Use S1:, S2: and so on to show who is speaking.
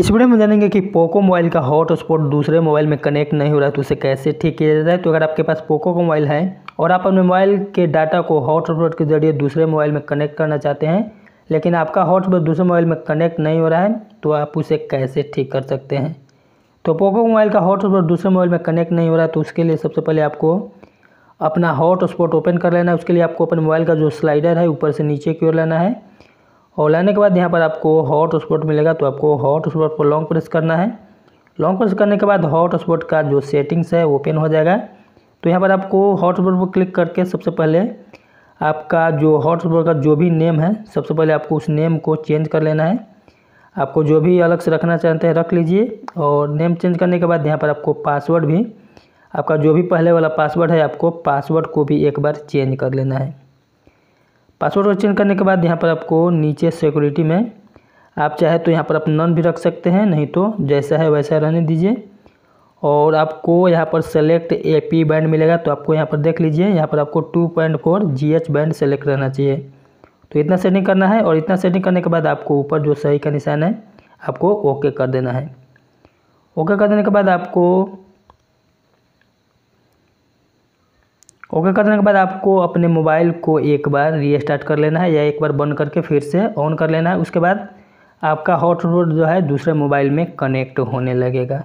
S1: इस वीडियो में जानेंगे कि पोको मोबाइल का हॉटस्पॉट दूसरे मोबाइल में कनेक्ट नहीं हो रहा है तो उसे कैसे ठीक किया जाता है तो अगर आपके पास पोको का मोबाइल है और आप अपने मोबाइल के डाटा को हॉटस्पॉट के जरिए दूसरे मोबाइल में कनेक्ट करना चाहते हैं लेकिन आपका हॉटस्पॉट दूसरे मोबाइल में कनेक्ट नहीं हो रहा है तो आप उसे कैसे ठीक कर सकते हैं तो पोको मोबाइल का हॉटस्पॉट दूसरे मोबाइल में कनेक्ट नहीं हो रहा है तो उसके लिए सबसे पहले आपको अपना हॉटस्पॉट ओपन कर लेना है उसके लिए आपको अपने मोबाइल का जो स्लाइडर है ऊपर से नीचे की ओर लेना है और लाने के बाद यहाँ पर आपको हॉट स्पॉट मिलेगा तो आपको हॉट स्पॉट पर लॉन्ग प्रेस करना है लॉन्ग प्रेस करने के बाद हॉट स्पॉट का जो सेटिंग्स है ओपन हो जाएगा तो यहाँ पर आपको हॉट स्पॉट पर क्लिक करके सबसे पहले आपका जो हॉटस्पॉट का जो भी नेम है सबसे पहले आपको उस नेम को चेंज कर लेना है आपको जो भी अलग से रखना चाहते हैं रख लीजिए और नेम चेंज करने के बाद यहाँ पर आपको पासवर्ड भी आपका जो भी पहले वाला पासवर्ड है आपको पासवर्ड को भी एक बार चेंज कर लेना है पासवर्ड को चेंज करने के बाद यहाँ पर आपको नीचे सिक्योरिटी में आप चाहे तो यहाँ पर आप नन भी रख सकते हैं नहीं तो जैसा है वैसा रहने दीजिए और आपको यहाँ पर सेलेक्ट ए पी बैंड मिलेगा तो आपको यहाँ पर देख लीजिए यहाँ पर आपको two point four G H band select रहना चाहिए तो इतना सेटिंग करना है और इतना सेटिंग करने के बाद आपको ऊपर जो सही का निशान है आपको ओके कर देना है ओके कर देने के बाद आपको ओके करने के बाद आपको अपने मोबाइल को एक बार रीस्टार्ट कर लेना है या एक बार बंद करके फिर से ऑन कर लेना है उसके बाद आपका हॉटस्पॉट जो है दूसरे मोबाइल में कनेक्ट होने लगेगा